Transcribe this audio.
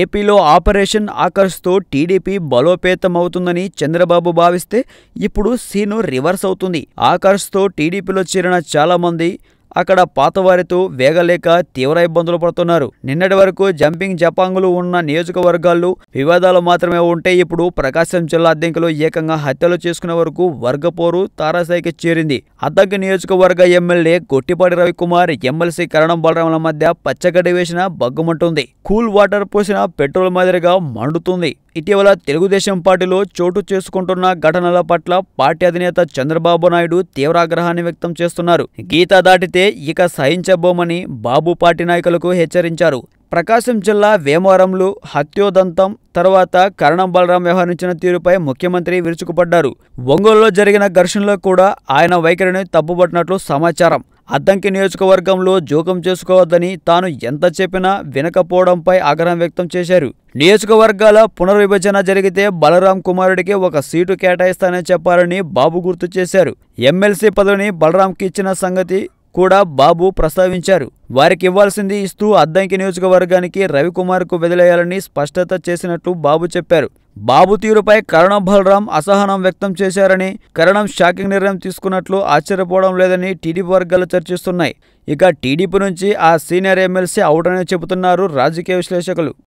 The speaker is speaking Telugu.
ఏపీలో ఆపరేషన్ ఆకర్స్తో టీడీపీ బలోపేతమవుతుందని చంద్రబాబు భావిస్తే ఇప్పుడు సీను రివర్స్ అవుతుంది ఆకర్స్తో టీడీపీలో చేరిన చాలామంది అక్కడ పాతవారితో వేగలేక తీవ్ర ఇబ్బందులు పడుతున్నారు నిన్నటి వరకు జంపింగ్ జపాంగులు ఉన్న నియోజకవర్గాల్లో వివాదాలు మాత్రమే ఉంటే ఇప్పుడు ప్రకాశం జిల్లా అద్దెంకులు ఏకంగా హత్యలు చేసుకునే వరకు వర్గపోరు తారాసాయికి చేరింది అద్దంకి నియోజకవర్గ ఎమ్మెల్యే గొట్టిపాటి రవికుమార్ ఎమ్మెల్సీ కరణం బలరాముల మధ్య పచ్చగడ్డి వేసిన బగ్గుమంటుంది కూల్ వాటర్ పోసిన పెట్రోల్ మాదిరిగా మండుతుంది ఇటీవల తెలుగుదేశం పార్టీలో చోటు చేసుకుంటున్న ఘటనల పట్ల పార్టీ అధినేత చంద్రబాబు నాయుడు తీవ్రాగ్రహాన్ని వ్యక్తం చేస్తున్నారు గీత దాటితే ఇక సహించబోమని బాబు పార్టీ నాయకులకు హెచ్చరించారు ప్రకాశం జిల్లా వేమవరంలు హత్యోదంతం తర్వాత కరణం బలరాం వ్యవహరించిన తీరుపై ముఖ్యమంత్రి విరుచుకుపడ్డారు ఒంగోలులో జరిగిన ఘర్షణలో కూడా ఆయన వైఖరిని తప్పుపట్టినట్లు సమాచారం అద్దంకి నియోజకవర్గంలో జోకం చేసుకోవద్దని తాను ఎంత చెప్పినా వినకపోవడంపై ఆగ్రహం వ్యక్తం చేశారు నియోజకవర్గాల పునర్విభజన జరిగితే బలరాం కుమారుడికి ఒక సీటు కేటాయిస్తానని చెప్పారని బాబు గుర్తు చేశారు ఎమ్మెల్సీ పదవిని బలరాంకి ఇచ్చిన సంగతి కూడా బాబు ప్రస్తావించారు వారికి ఇవ్వాల్సింది ఇస్తూ అద్దంకి నియోజకవర్గానికి రవికుమార్కు వదిలేయాలని స్పష్టత చేసినట్లు బాబు చెప్పారు బాబు తీరుపై కరణం బలరాం అసహనం వ్యక్తం చేశారని కరణం షాకింగ్ నిర్ణయం తీసుకున్నట్లు ఆశ్చర్యపోవడం లేదని టీడీపీ వర్గాలు చర్చిస్తున్నాయి ఇక టీడీపీ నుంచి ఆ సీనియర్ ఎమ్మెల్సీ అవుటని చెబుతున్నారు రాజకీయ విశ్లేషకులు